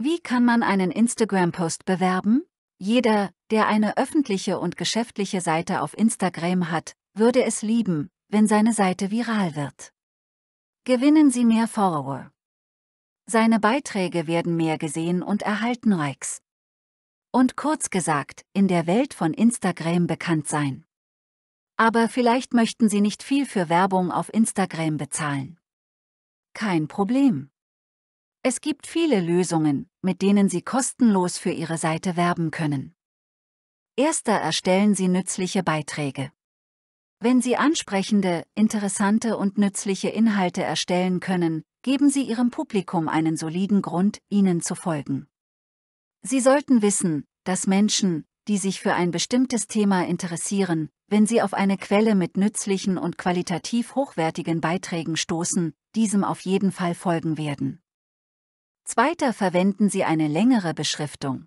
Wie kann man einen Instagram-Post bewerben? Jeder, der eine öffentliche und geschäftliche Seite auf Instagram hat, würde es lieben, wenn seine Seite viral wird. Gewinnen Sie mehr Follower. Seine Beiträge werden mehr gesehen und erhalten Likes. Und kurz gesagt, in der Welt von Instagram bekannt sein. Aber vielleicht möchten Sie nicht viel für Werbung auf Instagram bezahlen. Kein Problem. Es gibt viele Lösungen, mit denen Sie kostenlos für Ihre Seite werben können. Erster erstellen Sie nützliche Beiträge. Wenn Sie ansprechende, interessante und nützliche Inhalte erstellen können, geben Sie Ihrem Publikum einen soliden Grund, Ihnen zu folgen. Sie sollten wissen, dass Menschen, die sich für ein bestimmtes Thema interessieren, wenn sie auf eine Quelle mit nützlichen und qualitativ hochwertigen Beiträgen stoßen, diesem auf jeden Fall folgen werden. Zweiter verwenden Sie eine längere Beschriftung.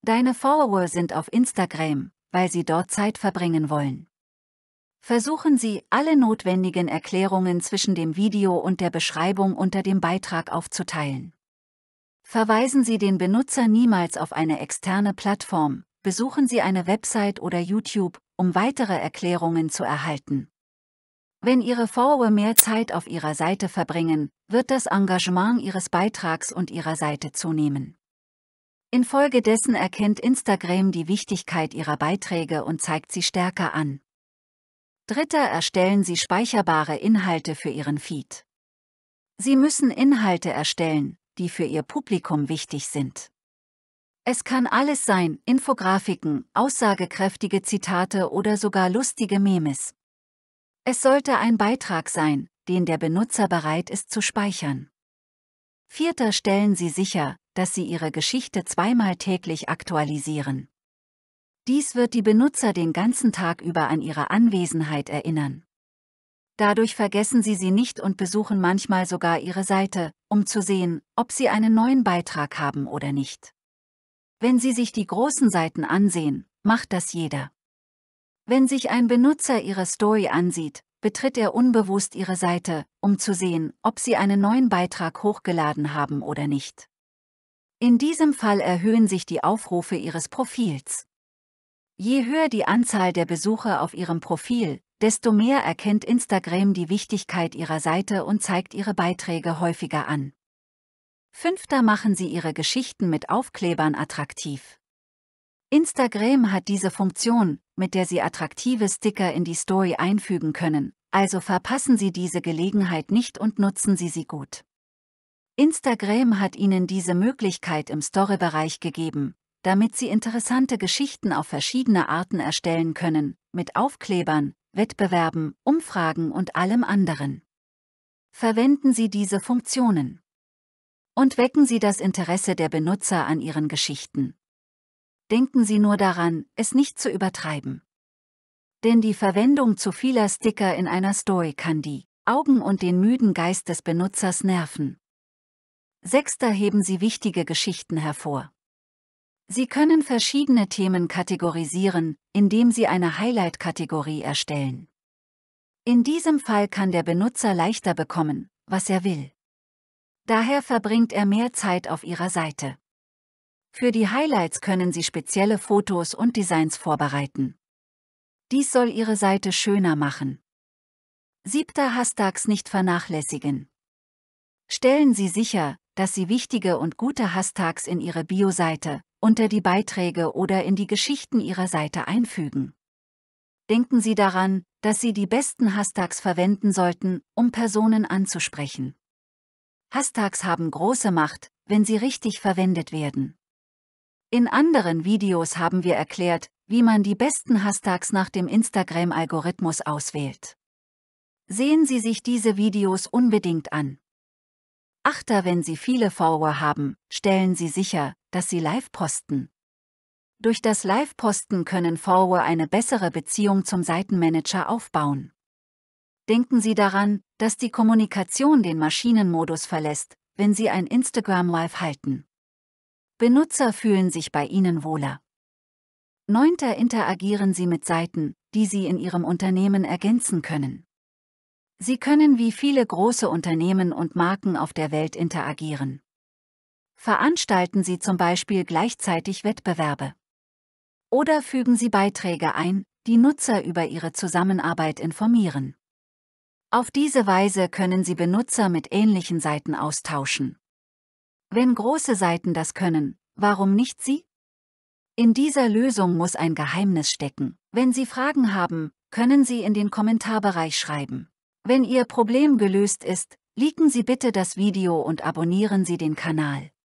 Deine Follower sind auf Instagram, weil sie dort Zeit verbringen wollen. Versuchen Sie, alle notwendigen Erklärungen zwischen dem Video und der Beschreibung unter dem Beitrag aufzuteilen. Verweisen Sie den Benutzer niemals auf eine externe Plattform, besuchen Sie eine Website oder YouTube, um weitere Erklärungen zu erhalten. Wenn Ihre Follower mehr Zeit auf Ihrer Seite verbringen, wird das Engagement Ihres Beitrags und Ihrer Seite zunehmen. Infolgedessen erkennt Instagram die Wichtigkeit Ihrer Beiträge und zeigt sie stärker an. Dritter erstellen Sie speicherbare Inhalte für Ihren Feed. Sie müssen Inhalte erstellen, die für Ihr Publikum wichtig sind. Es kann alles sein, Infografiken, aussagekräftige Zitate oder sogar lustige Memes. Es sollte ein Beitrag sein, den der Benutzer bereit ist zu speichern. Vierter stellen Sie sicher, dass Sie Ihre Geschichte zweimal täglich aktualisieren. Dies wird die Benutzer den ganzen Tag über an ihre Anwesenheit erinnern. Dadurch vergessen Sie sie nicht und besuchen manchmal sogar Ihre Seite, um zu sehen, ob Sie einen neuen Beitrag haben oder nicht. Wenn Sie sich die großen Seiten ansehen, macht das jeder. Wenn sich ein Benutzer ihre Story ansieht, betritt er unbewusst ihre Seite, um zu sehen, ob sie einen neuen Beitrag hochgeladen haben oder nicht. In diesem Fall erhöhen sich die Aufrufe ihres Profils. Je höher die Anzahl der Besucher auf ihrem Profil, desto mehr erkennt Instagram die Wichtigkeit ihrer Seite und zeigt ihre Beiträge häufiger an. Fünfter machen sie ihre Geschichten mit Aufklebern attraktiv. Instagram hat diese Funktion, mit der Sie attraktive Sticker in die Story einfügen können, also verpassen Sie diese Gelegenheit nicht und nutzen Sie sie gut. Instagram hat Ihnen diese Möglichkeit im Story-Bereich gegeben, damit Sie interessante Geschichten auf verschiedene Arten erstellen können, mit Aufklebern, Wettbewerben, Umfragen und allem anderen. Verwenden Sie diese Funktionen. Und wecken Sie das Interesse der Benutzer an Ihren Geschichten denken Sie nur daran, es nicht zu übertreiben. Denn die Verwendung zu vieler Sticker in einer Story kann die Augen und den müden Geist des Benutzers nerven. Sechster heben Sie wichtige Geschichten hervor. Sie können verschiedene Themen kategorisieren, indem Sie eine Highlight-Kategorie erstellen. In diesem Fall kann der Benutzer leichter bekommen, was er will. Daher verbringt er mehr Zeit auf Ihrer Seite. Für die Highlights können Sie spezielle Fotos und Designs vorbereiten. Dies soll Ihre Seite schöner machen. Siebter Hashtags nicht vernachlässigen. Stellen Sie sicher, dass Sie wichtige und gute Hashtags in Ihre Bio-Seite, unter die Beiträge oder in die Geschichten Ihrer Seite einfügen. Denken Sie daran, dass Sie die besten Hashtags verwenden sollten, um Personen anzusprechen. Hashtags haben große Macht, wenn sie richtig verwendet werden. In anderen Videos haben wir erklärt, wie man die besten Hashtags nach dem Instagram-Algorithmus auswählt. Sehen Sie sich diese Videos unbedingt an. Achter, wenn Sie viele Follower haben, stellen Sie sicher, dass Sie live posten. Durch das Live-Posten können Follower eine bessere Beziehung zum Seitenmanager aufbauen. Denken Sie daran, dass die Kommunikation den Maschinenmodus verlässt, wenn Sie ein Instagram Live halten. Benutzer fühlen sich bei ihnen wohler. Neunter Interagieren Sie mit Seiten, die Sie in Ihrem Unternehmen ergänzen können. Sie können wie viele große Unternehmen und Marken auf der Welt interagieren. Veranstalten Sie zum Beispiel gleichzeitig Wettbewerbe. Oder fügen Sie Beiträge ein, die Nutzer über ihre Zusammenarbeit informieren. Auf diese Weise können Sie Benutzer mit ähnlichen Seiten austauschen. Wenn große Seiten das können, warum nicht Sie? In dieser Lösung muss ein Geheimnis stecken. Wenn Sie Fragen haben, können Sie in den Kommentarbereich schreiben. Wenn Ihr Problem gelöst ist, liken Sie bitte das Video und abonnieren Sie den Kanal.